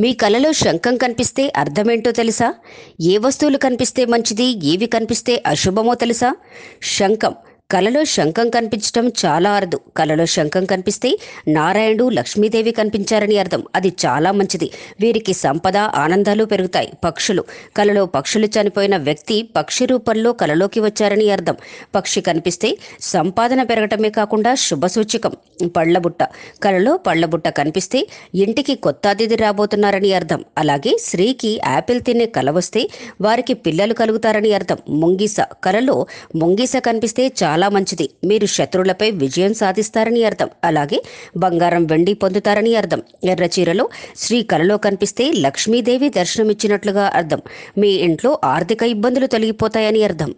మీ కలలో శంఖం కనిపిస్తే అర్థమేంటో తెలుసా ఏ వస్తువులు కనిపిస్తే మంచిది ఏవి కనిపిస్తే అశుభమో తెలుసా శంఖం కలలో శంఖం కనిపించటం చాలా అరుదు కలలో శంఖం కనిపిస్తే నారాయణుడు లక్ష్మీదేవి కనిపించారని అర్థం అది చాలా మంచిది వీరికి సంపద ఆనందాలు పెరుగుతాయి పక్షులు కలలో పక్షులు చనిపోయిన వ్యక్తి పక్షి రూపంలో కలలోకి వచ్చారని అర్థం పక్షి కనిపిస్తే సంపాదన పెరగటమే కాకుండా సూచకం పళ్ళబుట్ట కలలో పళ్ళబుట్ట కనిపిస్తే ఇంటికి కొత్త అతిథి రాబోతున్నారని అర్థం అలాగే స్త్రీకి యాపిల్ తినే కల వస్తే వారికి పిల్లలు కలుగుతారని అర్థం ముంగిస కలలో ముంగిస కనిపిస్తే చాలా చాలా మంచిది మీరు శత్రువులపై విజయం సాధిస్తారని అర్థం అలాగే బంగారం వెండి పొందుతారని అర్థం ఎర్ర చీరలో శ్రీ కలలో కనిపిస్తే లక్ష్మీదేవి దర్శనమిచ్చినట్లుగా అర్థం మీ ఇంట్లో ఆర్థిక ఇబ్బందులు తొలగిపోతాయని అర్థం